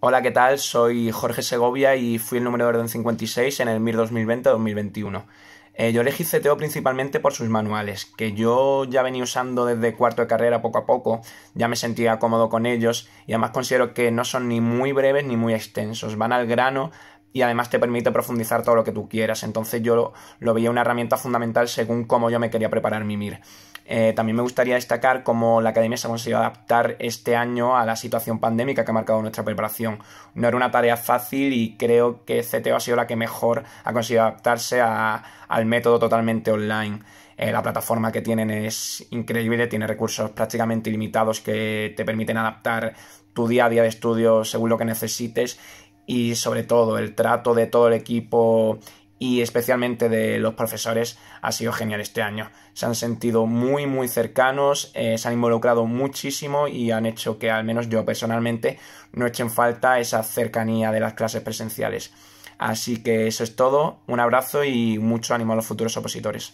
Hola, ¿qué tal? Soy Jorge Segovia y fui el número orden 56 en el MIR 2020-2021. Eh, yo elegí CTO principalmente por sus manuales, que yo ya venía usando desde cuarto de carrera poco a poco, ya me sentía cómodo con ellos y además considero que no son ni muy breves ni muy extensos, van al grano y además te permite profundizar todo lo que tú quieras. Entonces yo lo veía una herramienta fundamental según cómo yo me quería preparar mi MIR. Eh, también me gustaría destacar cómo la academia se ha conseguido adaptar este año a la situación pandémica que ha marcado nuestra preparación. No era una tarea fácil y creo que CTO ha sido la que mejor ha conseguido adaptarse al método totalmente online. Eh, la plataforma que tienen es increíble, tiene recursos prácticamente ilimitados que te permiten adaptar tu día a día de estudio según lo que necesites y sobre todo el trato de todo el equipo y especialmente de los profesores ha sido genial este año. Se han sentido muy muy cercanos, eh, se han involucrado muchísimo y han hecho que al menos yo personalmente no echen falta esa cercanía de las clases presenciales. Así que eso es todo, un abrazo y mucho ánimo a los futuros opositores.